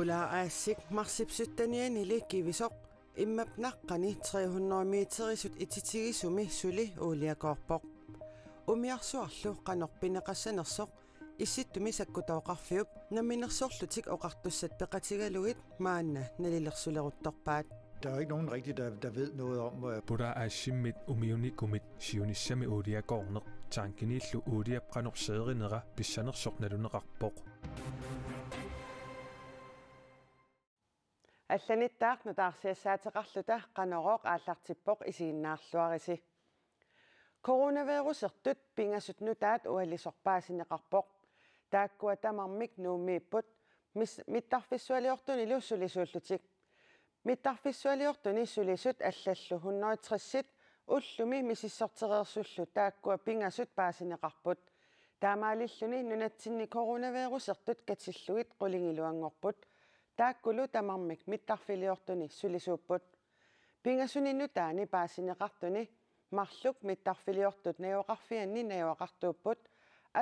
Pula asik marsip sutten yen ili kivisok. Immap nakkani 300 meter i sut ititigi sumi suli olia korpok. Umiak suarlu kanok binakasen ersok. Isit tumi sakku tau karfiup. Naminak suarlu tik okartus set pekatiga luit maana nalilak suli Der er ikke nogen rigtig, der, der ved noget om, hvor øh, jeg... Buddha er simmet umionikumit, sjøen i samme udia gårdner. Tanken i slu udia brænder sædrinere, besænder sorgnet under rakborg. алланиттаақ нутаарсиассаатеқарлута канорооқ ааллартиппоқ исииннаарлуариси коронавирусертут пингасут нутаат уалисорпаасинеқарпоқ тааккуа тамармик нуумииппут миттарфиссуалиортун илуссулисууллутик миттарфиссуалиортуни сулисут аллаллу 160 уллуми мисиссортереерсуллу тааккуа пингасут паасинеқарпут таамаалиллуни нунатсинни коронавирусертут катиллугит қулингилуангорпут тааккулу тамармик миттарфилиортуни сулисууппут пингасунинну таани паасинеқартуни марлук миттарфилиортут наюақарфианни наюақартууппут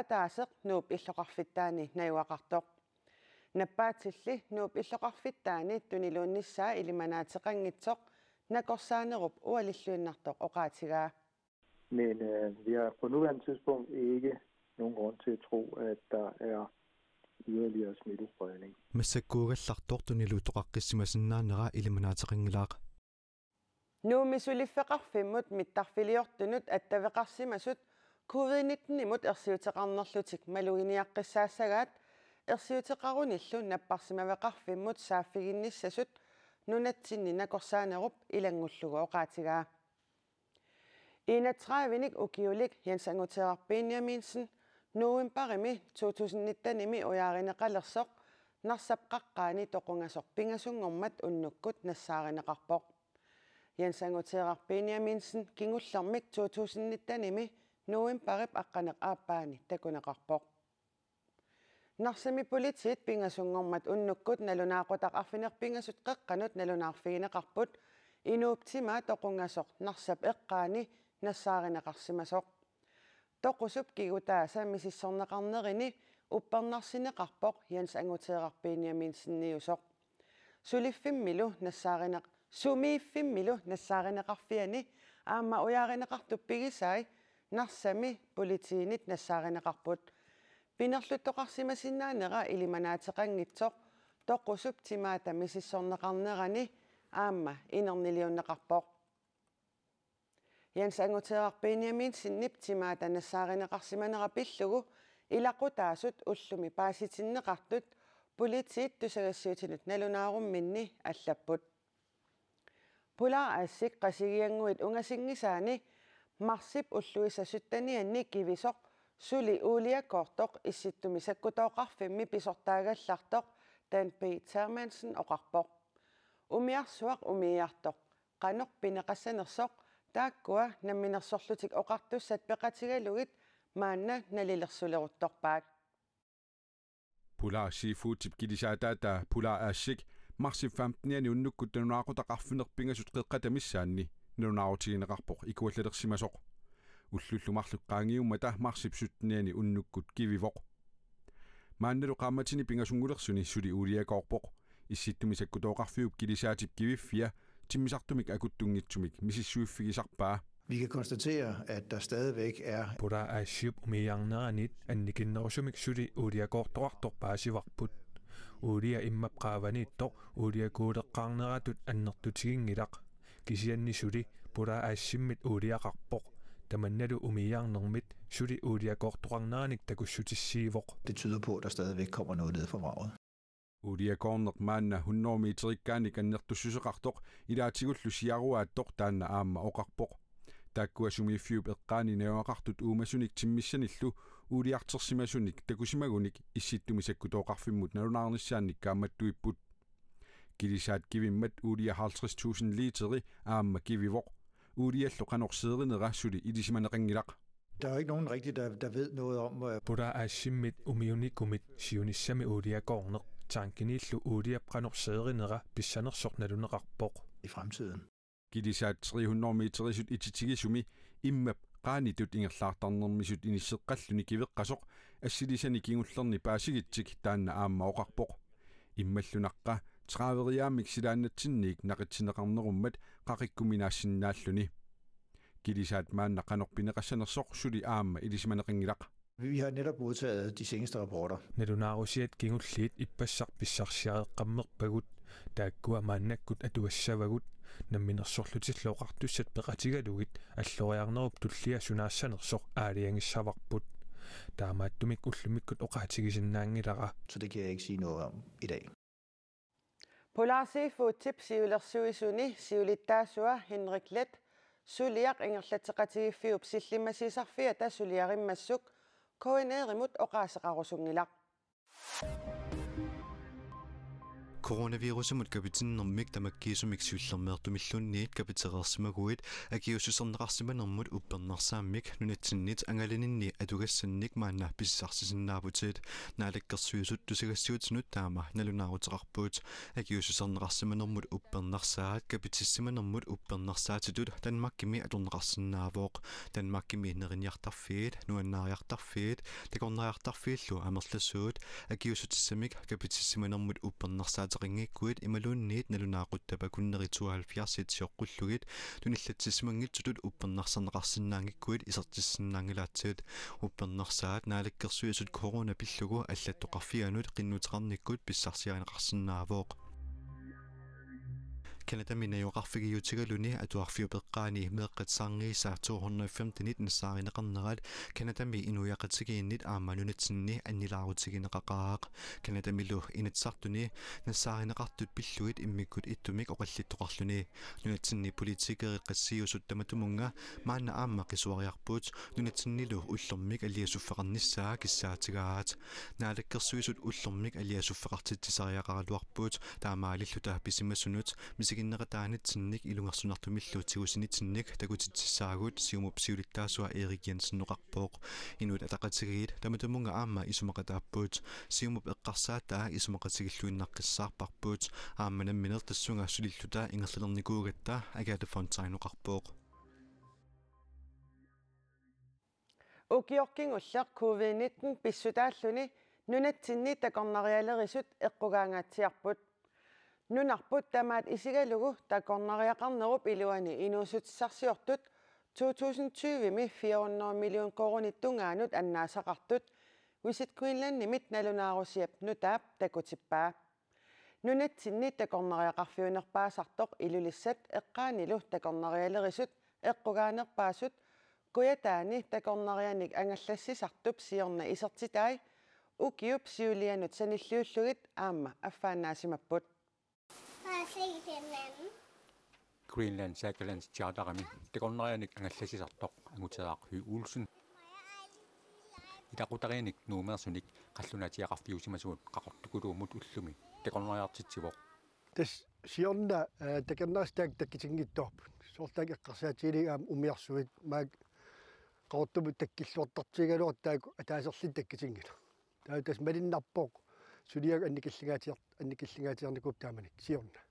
атаасеқ нууп иллоқарфиттаани наюақартоқ наппаатилли нууп иллоқарфиттаани тунилуунниссаа илиманаатеқангитсоқ накорсаанеруп уалиллуиннартоқ оқаатигаа Men øh, vi har på nuværende tidspunkt ikke nogen grund til at tro, at der er yderligere smittespredning. Massakkugallartortun at der vil suliffiqarfimmut mittarfiliortunut attaveqarsimasut COVID-19 imut ersiuteqarnerlutik maluginiaqqissaasagaat ersiuteqarunillu napparsimaveqarfimmut saaffiginнissасут нунатсинни накорсаанеруп илангуллугооqaatigaa. 31 ник укиулик Jens Anguterr Benjaminsen – нуимпарими 2019-ими уяаринеқалерсоқ нарсапқаққаани тоқунгасоқ пингасунгормат уннуккут нассааринеқарпоқ янсангутеэрарпииниа минсен кингуллармик 2019-ими нуимпарип аққанеқ ааппаани такунеқарпоқ нарсами политит пингасунгормат уннуккут налунаақутақ арфинеқ пингасут қеққанут налунаарфигинеқарпут инуптима тоқунгасоқ нарсап эққаани нассааринеқарсимасоқ тоқусуп кигутаа сааммисиссорнеқарнерини уппарнарсинеқарпоқ янс ангутееқарпииниаминсинниусоқ сулиффиммилу нассааринеқ сумииффиммилу нассааринеқарфиани аама уяаринеқартуппигисаи нарсами политиинит нассааринеқарпут пинерлуттоқарсимасиннаанера илиманаатеқангитсоқ тоқусуп тимаата мисиссорнеқарнерани аама инернилиуннеқарпоқ Jens Angoteraarpiiniamiin sinniptimaa tanassaarineqarsimanera pillugu ilaqutaasut ullumi paasitinneqartut politiit tusagassuutinut nalunаарumminni allapput pulaa аассик qasigianguit ungasingisaani marsip ulluisasuttanianni kivisoq suli uliakkortoq issittumisakkutoqarfimmi pisortaagallartoq Dan B. Termansen oqarpoq umiarsuaq umiiartoq qanorpineqassanersoq тааккуа намминерсорлутик оқартуссат пеқатигалугит маанна налилерсулерутторпаак Polar Seafood tipkilisaataa Polar Ashik marts 15-ni unnukku tunaaqutaqarfinerpingasut qeqqatamissaanni нунаарутигинеқарпоқ икуаллалерсимасоқ уллуллумарлуққаангиумма та марсип суттниани уннуккут кививоқ мааннеру қамматини пингасунгулерсуни сули улиакоорпоқ исситтумисаккутооқарфиуп килисаатип кивиффия timmisartumik akuttungitsumik mississuiffigisarpaa vi kan konstatere, at der stadigvæk er... På der er ship om i andre end et, end igen når som ikke sytte, og det er godt drak, dog bare sig vagt og det er imma pravane et dog, og det er godt gangne rettet, andet du ting i dag. Kisian i sytte, på der er simmet, og det er rakbog. Da man netto om i andre midt, sytte, og det er godt drak, når ikke der kunne sytte sivok. Det tyder på, at der stadigvæk kommer noget ned fra vraget. Uriakornak manna hunno mitrikkani kannertu susiqartoq ilaatigullu siaruaattoq taanna aamma oqarpoq takkua sumifiup eqqaani neoaqartut uumasunik timmissanillu uriartersimasunik takusimagunik issittumisakkutoqarfimmut nalunaarnissaannik kaammattuipput kilisaat kivimmat uria 50000 literi aamma kivivoq uriallu qanorseerinera suli ilisimaneqanngilaq Der er ikke nogen rigtig, der, der ved noget om... Hvor der er simmet umionikumit, siunissami uriakornak tankini lu udia qanorseerinera pissanersornaluneraqqoq i fremtiden kilisat 300 meterisut ititikisumi immap qaanitut ingerlaartarnermisut inisseqqalluni kiveqqasoq assilisani kingullerni paasigittik taanna aamma oqarpoq иммаллунаққа траавериаамик силааннатсинник нақитсинеқарнеруммат қақиккуминаассиннааллуни килисаат маанна қанорпинеқассанерсоқ сули man ringer vi har netop modtaget de seneste rapporter. Nedunarusiat genguklit i basak bisaksjad qammerpagut taakua maannakut atuassavagut namminersorlutislorartussat beqatigalugit alloriarnerup tullia sunaassanersoq aaliangissavarput taamaattumik ullumikkut oqaatigisinnaangilaqa. Så det kan jeg ikke sige noget om i dag. Polar Seafood tip der søger Henrik Let suliaq ingerlatiqatigifiup sillimasisarfia tasuliarimassuk – Kåre Remut og Rasse Rarosungelag. Coronavirus moet kapitineren om meer dan maar kies om exclusie maar te missen niet kapiteer als maar goed. Ik juist als naar ze om moet open naar zijn meer. niet in die. Ik doe het zijn niet maar naar beslissingen naar boet. Naar de om moet open naar staat. om moet open naar staat ze door. Tenmakimé uit onrust naar vol. Tenmakimé naar een ja tafel. Nog een De kon ja tafel semic, en om moet open naar ringikkuit imaluunniit nalunaaqutapakunnerituarfiarsit sioqqulluгit tunillatsimangit sutut uppernarserneqarsinnaangikkuit isertissinnaangilaatsigut uppernarsaat naalakkersuisut corona pillugu аллаттоқарфианут қиннутеқарниккут писсарсиаринеқарсинаавооқ Canada минаюоқарфигиутигалуни атуарфиупеққаани меққатсаарнgiiса 215 сааринеқарнерат Канадами инуяқатсигииннит ааманунатсинни аннилаарутигинеқақаақ Канадамилу инатсартуни нассааринеқартут пиллуит иммиккут иттумик оқаллиттоқарлуни нунатсинни политикериққассиусут таматумунга маана аама қисуариарпут нунатсиннилу уллэрмик алиасуффеқарниссаа киссаатигаат наалаккерсуисут уллэрмик алиасуффеқартитсисариақаралуарпут таамаалиллута писимасунут мисиг иннеқатааанатсинник илунгерсунартумиллуутсигусиницинник такутитсааgut сиумупсиулиттаасуа Эрик Jensen оқарпоқ инут атақатсигит таматумунга аама исумақатааппуут сиумуп эққарсаатаа исумақатсигиллуиннаққиссаарпарпуут аамманам минер тассунга сулиллута ингерлерникуугатта агата фонтайнуқарпоқ укиоркин уллер covid-19 писсутааллуни нунатсинни такорнариалерисут эққугаангаатсиарпут нунарпут тамаат исигалугу такорнариақарнеруп илуани инуусутсарсиортут 2020ми 400 миллион коронниттунгаанут аннаасақартут Visit Queenland-nimit nalunaarusiap nutaap takutippaa. Nunatsinni takornariaqarfiunerpaasartoq ilulissat eqqaanilu takornarialerisut eqqugaanerpaasut kujataani takornarianik angallassisartup siorna isertitaai ukiup siulianut sanilluullugit aamma affaannaasimapput. Greenland Sagerland Charterami tekornarianik angallasisartoq anguteraaq hy Ulsen itaqutarianik nuumersunik qallunatiaqarfiusimasugut qaqortukuluumut ullumi tekornariartitsivoq tas siorna takannastaak takkitinnngittorput soortaak eqqarsaatiili aam umiarsuit maak qaortumut takkilluortartigaluar taak taaserlit takkitinngilu taa tas malinnarpoq suliag annikillingaatiart annikillingaatiarnikup taamanik siorna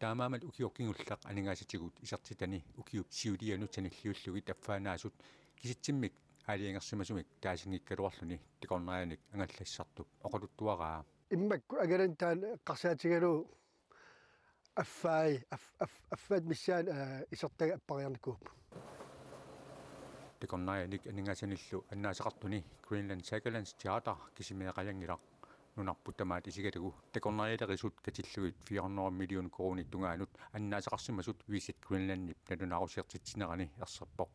таамаамал укиоккин уллақ анигааситигут исертитани укиуп сиулиану таналлиуллуги таффаанаасут киситсиммик аалиангерсимасумик таасингиккалуарлуни тикорнерааник ангаллассартуп оқолуттуараа иммакку агалан таан қарсаатигалу аффаи аффаат миссаан э, исертага аппариарникууп тикорнерааник анигаасаниллу аннаасақартуни Greenland Sagalands Charter кисимеқалангилақ нунарпутамаат исигатагу такорнериалерисут катиллуит 400 миллион корони тунгаанут аннаасақарсимасут висит гренланнип налунарусиертитсинерани ерсерпоқ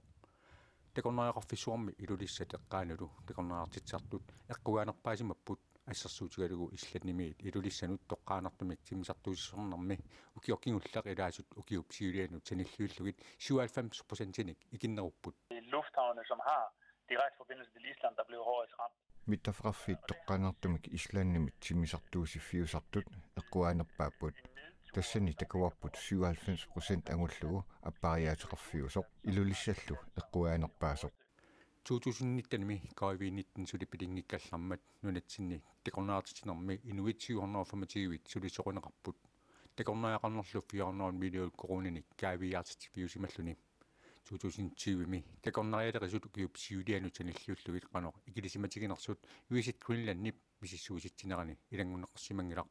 такорнериақарфиссуарми илулиссатеққаанулу такорнериартитсартут эққугаанерпаасимаппут ассерсуутигалугу илланимиит илулиссанут тоққаанартумик симисартуусисернарми укиоққингуллақ илаасут укиуп сиулианут саниллуиллугит 97 процентиник икиннеруппут lufthavne som har direkte forbindelse til Island, der blev hårdest ramt митафраффит тоққанартумик ислааннимит симмисартуусиффиусартут эққуаанерпааппут тассани такуарпут 97% агуллугу аппариаатеқарфиусоқ илулиссаллу эққуаанерпаасоқ 2019-ми кайвиниттэн сулипилингиккаллармат нунатсинни тикорнаартитинэрми инуит 725 сулисоқунеқарпут такорнаақарнерлу 400 миллион коруниник кайвиаартитифиусималлуни 2020-ми такорнариалерисут киупсиулиану таналлиуллугит канор икилисиматигинерсут юисит гринландни миссиссууситсинерани илангуннеқарсимангилар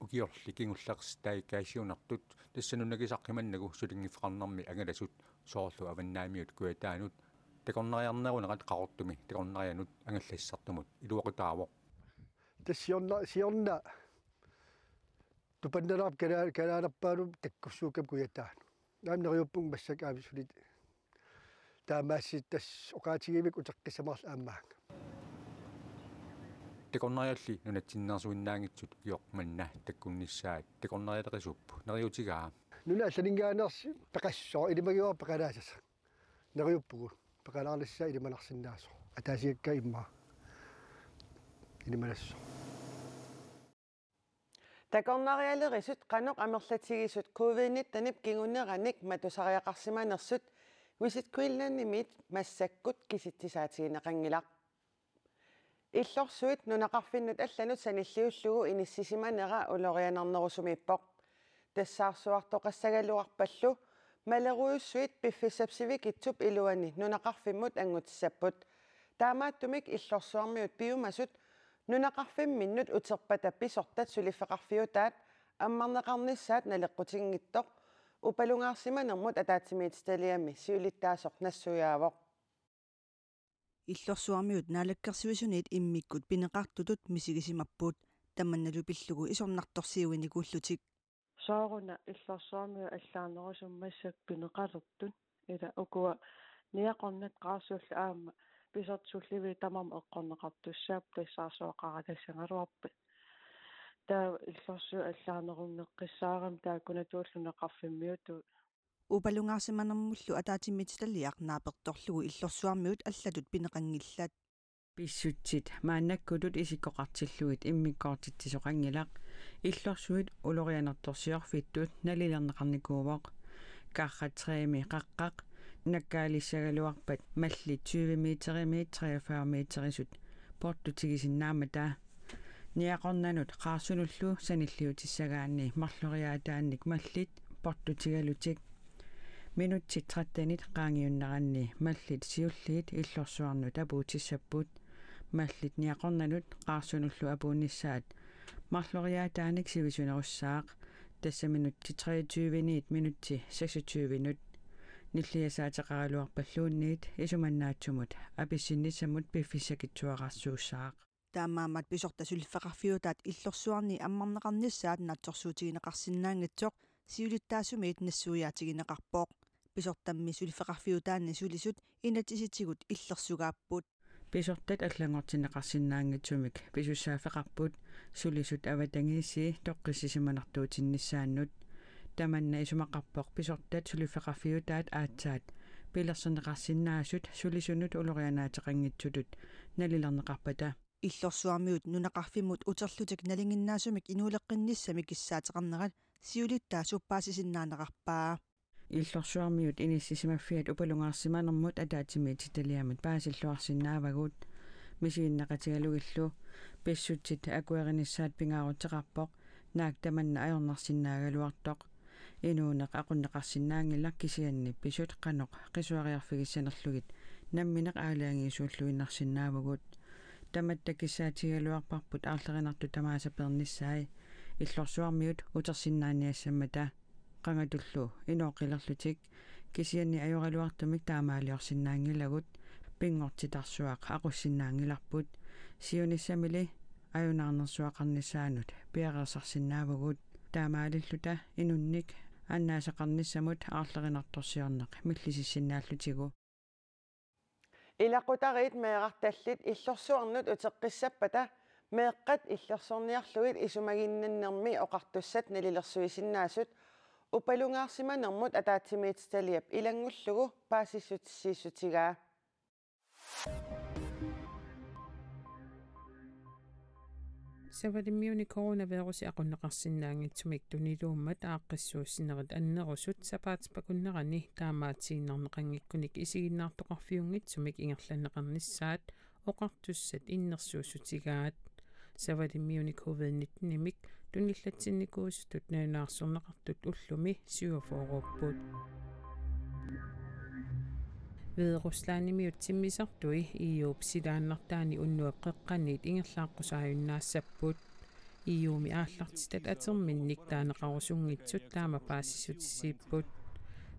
укиорликингуллақс таикаасиунартут тассанунагисаққиманнагу сулингиффеқарнарми ангаласут соорлу аваннаамиут куатаанут такорнариарнерунеқат қарортуми такорнарианут ангаллассартумут илуоқутаавоқ тассиорна сиорна тупаннерап калаараппаанум таккуссууккам куятаану наамнариуппун массак аависулит таамаасситтас оqaатигимик утаққиссамарл ааммаанга текорнариалли нунатсиннэрсуиннаангитсут иоқманна таккунниссаат текорнариалерисуппу нариутигаа нуна алланингааneerси пеқассоо илимагиуа пеқалаасаса нариуппугу пеқалаарлиссаа илиманарсиннаасо атаасиакка имма илималассо такорнариалерисут канок амерлатигисут ковинниттанип кигунераник матусариақарсиманерсут висит куиллааннимит массаккут киситсисаатигинеқангилақ иллорсуит нунақарфиннут алланут саниллиуллугу иниссисиманера улорианернерусумиппоқ тассаарсуартоқассагалуарпаллу малеруйуссуит пиффисапсивик итсуп илуани нунақарфиммут ангутиссаппут таамааттумик иллорсуармиут пиумасут нунеқарфимминнут утерпатаппи сортат сулиффеқарфиутаат аммарнеқарниссаат налеққутингиттоқ упалунгаарсима нэрмут атаатсимиит сталиами сиулиттаасоқ нассуяавоқ иллорсуармиут наалаккерсивисунит иммиккут пинеқартутут мисигисимаппут тамманналу пиллугу исорнарторсиуиникууллутик сооруна иллорсуармиу аллаанерусуммассак пинеқалуттун ила укуа ниақорнат қаарсуулла аама писортсулливи тамам эққорнеқар туссаап тассаарсооқаратассангалуарпит таа иллорсу аллаанеруннеққиссаарам таа кунатууллунеқарфиммиуту упалунгаарсиманермуллу атаатиммититалиақ нааперторлугу иллорсуармиут аллатут пинеқангиллаат писсутсит мааннаккутут исикоқартиллугит иммиккоортитсисоқангилақ иллорсуит улорианерторсиорфиттуут налилернеқарникуувоқ каарратсееми қаққақ наккаалиссагалуарпат малли 20 метерими 43 метерисут портутигисиннаама таа ниақорнанут қаарсунуллу саниллиутиссагаанни марлориаатаанник маллит портутигалутик минутти 13 qaangiunnaranni маллит сиуллиит иллорсуарнут апуутиссаппут маллит ниақорнанут қаарсунуллу апуунissaат марлориаатааник сивисунеруссаақ тасса минутти 23 минут минутти 26 минут ниллиасаатеқаралуарпаллуунниит исуманнаатсумут аписсиннисамут пиффисакитсуарарсууссаақ таамаамат писорта сулиффеқарфиутаат иллорсуарни аммарнеқарниссаат натсорсуутигинеқарсинаангатсоқ сиулиттаасумиит нассууяатигинеқарпоқ писортамми сулиффеқарфиутаанни сулисут инатиситигут иллерсугааппут писортат аллангортинеқарсинаангатсумик писуссаафеқарпут сулисут аватангииси тоққиссисиманартуутиннссааннут таманна исумақарпоқ писортаат сулиффеқарфиутаат аатсаат пилерсинеқарсиннаасут сулисунут улорианаатеқангитсутут налилернеқарпата иллорсуармиут нунақарфиммут утерлутик налингиннаасумик инуулеққинниссами киссаатеқарнерат сиулиттаа суппаасисиннаанеқарпаа иллорсуармиут иниссисимаффиат упалунгаарсиманермут атаатими титалиамат паасиллуарсиннаавагут мисииннеқатигалугиллу писсутсит акуэринissaат пингаарутеқарпоқ наак таманна аернарсиннаагалуартоқ инуунеқ ақуннеқарсинаангилар кисианни писутеққаноқ қисуариарфигиссанерлугит намминеқ аалаангиисууллуиннарсинаавагут таматта киссаатигалуарпарпут аарлеринарту тамаасаперниссаи иллорсуармиут утерсинааниассаммата қангатуллу инооқилерлутик кисианни аюралуартумик таамаалиорсинаангилагут пингортитарсуақ ақуссинаангиларпут сиуниссамили аюнаарнерсуақарнissaанут пиареерсарсинаавагут таамаалиллута инунник аннаасақарниссамут аарлеринарторсиорнеқ миллисиссинааллутигу илақутарит меэрарталлит иллорсуарнут утеққиссаппата меэққат иллорсорниарлугит исумагиннаннэрми оқартуссат налилерсуисиннаасут упалунгаарсиманермут атаатсимиитсалиап илангуллугу паасиссутиссииссутигаа савалиммиуни коронавируси акуннеқарсинаангитсумик тунилууммат ааққиссуусинерит аннерусут сапаат пакуннерани таамаатииннарнеқангиккуник исигиннаартоқарфиунгитсумик ингерланнеқарниссаат оқартуссат иннерсуусутигаат савалиммиуни covid-19 имик туниллатсинникуусутут нанаарсорнеқартут уллуми сиуфооруппут Hvideruslandimi utsimmisartui iuup silaannartaani unnueqqeqqaniit ingerlaaqqusaajunnaassappuut iuumi aallartitat aterminnik taaneqarusunngitsut taama paasissutisiippuut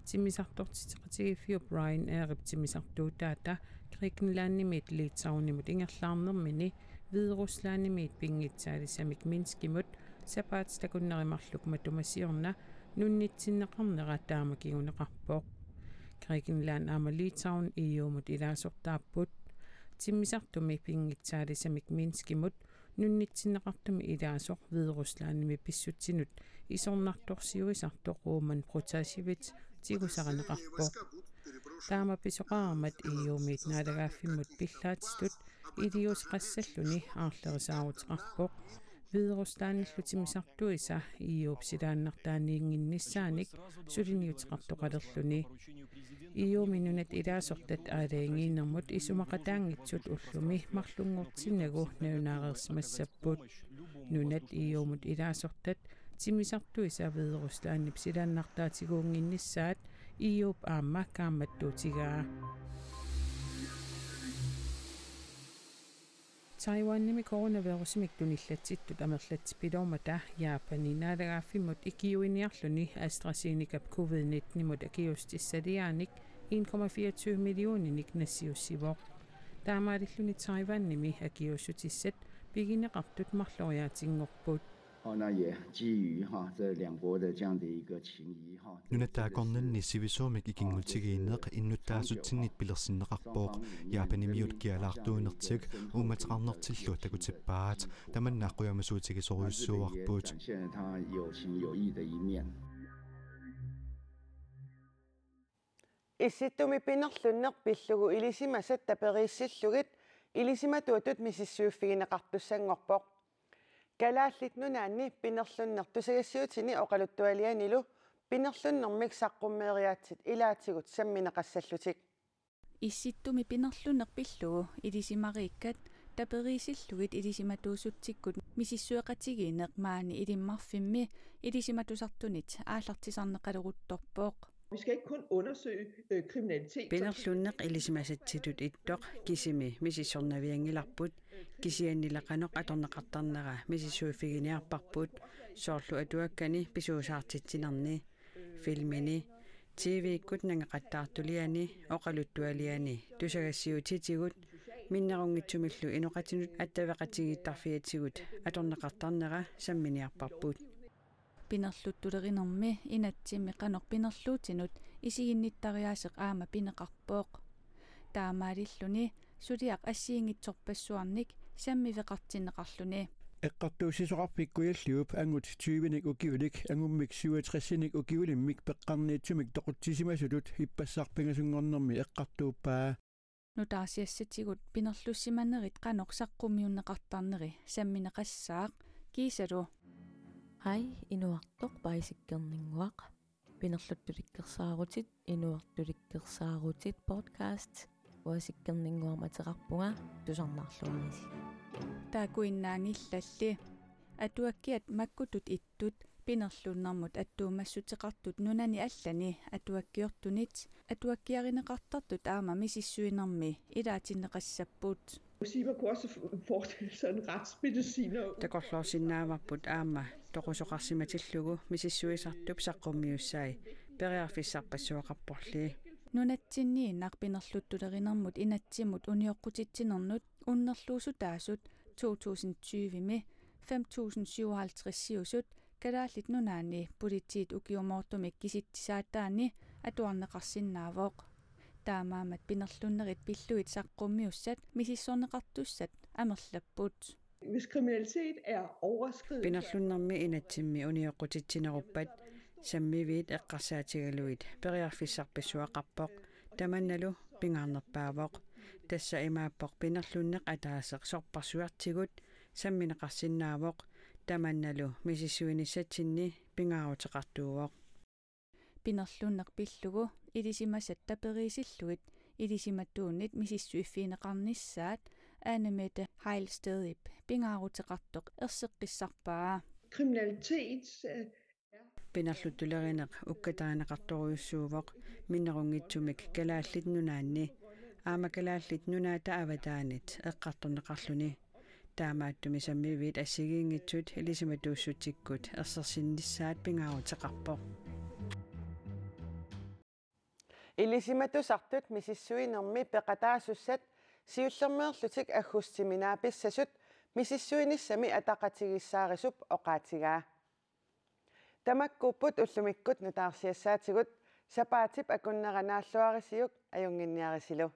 timmisartortiteqatigifiup Ryan Airip timmisartuutaata Grækenlandimit liitsarunimut ingerlaarnermini Hvideruslandimit pingitsaalisamik Minskimut sapaatstakunnerimarluk matumassiorna нуннитсиннеқарнера таама кигунеқарпоқ Grækenland Amalitaun i jomut ilaasortaarput timmisartumi pingitsaalisamik Minskimut nunnitsineqartumi ilaasor Hvideruslandimi pissutsinut isornartorsiuisartoq Roman Protasevits тигусаранеқарпоқ таама писоқаарамат ииумиит наалагааффиммут пиллаатитут илиус қассаллуни аарлерисаарутеқарпоқ Hvideruslandillutimisartuisa iuupsilaannartaaniinginnisaanik suliniutiqartoqalerluni иуминунат илаасортат аалаингииннэрмут исумакатаангитсут уллуми марлунгортсинагу нунаарерсимассаппут нунат иумут илаасортат тимисарту исаведерусааннип силааннартаатигуунгиннссаат иууп аамма кааматтуутигаа Taiwanimi coronavirusimiklunillatsit amerlats pitormata yaapaninaalagaaffimut ikiuiniarluni AstraZeneca COVID-19 mut akiustissaliaanik 1,24 millioninik nassiussivoq таамаалиллуни Taiwanimi акиуссутиссат пигинеқартут марлориаатингорпуут нунатаакорнинни сивисуумик икингутигииннеқ иннуттаасутсиннит пилерсиннеқарпооқ яапанимиут киалаартуунертик ууматеқарнертиллу такутиппаат таманнааққуямасуутигисориуссууарпуут исситтуми пинерлуннеқ пиллугу илисима саттаперииссиллугит илисиматуутут миссиссууффигинеқартуссангорпоқ калааллит нунаанни пинерлуннер тусагассуутини оқалуттуалианилу пинерлуннэрмик саққуммеериаатсит илаатигут самминеқассаллутик исситтуми пинерлуннер пиллуу илисимариккат таперисиллугит илисиматуусутсиккут мисиссуэқатигиинеқ маани илиммарфимми илисиматусартунит ааллартисарнеқалерутторпооқ Vi skal ikke kun undersøge øh, kriminalitet. Benner Lundner, Elisabeth Tidut Itdok, Gisimi, Mrs. Sonnaviangilapput, кисианнилеканеқ аторнеқартарнера мисиссуиффигиниарпарпут соорлу атуаккани писуусаартитсинарни филмини тв-ккут нангеқаттаартулиани оқалуттуалиани тусагассиутитигут миннерунгитсумиллу инуқатинут аттавеқатигиттарфиатигут аторнеқартарнера самминиарпарпут пинерлуттулеринэрми инатсимми канор пинерлуутинут исигинниттариаасеқ аама пинеқарпооқ таамаалиллуни сулиақ ассиингитсорпассуарник саммивеқартинеқарлүни эққартуусисоқарпиккуяллиуп ангут 20ник укивлик ангуммик 67ник укивлиммик пеққарниитсумик тоқутсисимасулут иппассаарпигасунгорнэрми эққартууппаа нутаасиассатигут пинерлуссиманерит канорсаққумиуннеқартарнери самминеқассаақ кисалу хай инуартоқ паисиккернингуақ пинерлуттуликкерсаарутит инуартуликкерсаарутит подкаст уасиккернингуарматерарпунга тусарнаарлуунис таакуиннаангиллалли атуаккиат маккутут иттут пинерлуннармут аттуумассутеқартут нунани аллани атуаккиортунит атуаккиаринеқартартут аама мисиссуинерми илаатиннеқассаппут Muslimer kunne også forestille sig en retsmediciner. Der går slås i nærmere på et arme. Der går så retsmediciner. Mrs. Suisar, du besagt om i USA. Berger fisser på så rapport lige нунатсинни нарпинерлуттулеринэрмут инатсимут униоккутитсинернут уннерлуусу таасут 2020 ми 5057 сиусут калааллит нунаани политиит укиумоортумик киситсаатаани атуарнеқарсиннаавоқ таамаамат пинерлуннерит пиллуит саққуммиуссат мисиссорнеқартуссат амерлаппут Hvis kriminalitet er overskridende... Binderslundermi inatsimmi unioqutitsinneruppat саммивиит эққарсаатигалуит периарфиссарписсуақарпоқ таманналу пингарнерпаавоқ тасса имааппоқ пинерлуннеқ атаасеқ сорпарсуартигут самминеқарсиннаавоқ таманналу мисиссуинissatсинни пингаарутеқартуувоқ пинерлуннеқ пиллугу илисимасат таперисиллугит илисиматтууннит мисиссуиффинеқарниссаат аанамета хайлстедип пингаарутеқартоқ ерсеққиссарпаа kriminalitet пинарлутулеринеқ уккатаринеқарторуйуссуувоқ миннерунгитсумик калааллитнунаанни аамакалааллитнунаата аватаанит эққартунеқарлуни таамааттуми саммивиит ассигиингитсут элисима туussутиккут ерсерсинниссаат пингаавутеқарпоқ илисиматусартут мисиссуинерми пеқатаасуссат сиуллермеерлутик аггустиминааписсасут мисиссуиниссами атақатигиссаарисуп оқаатигаа тамаккуппут уллумиккут нутаарсиассаатигут сапаатип акуннеранааллуарисиук аюнгинниарисилу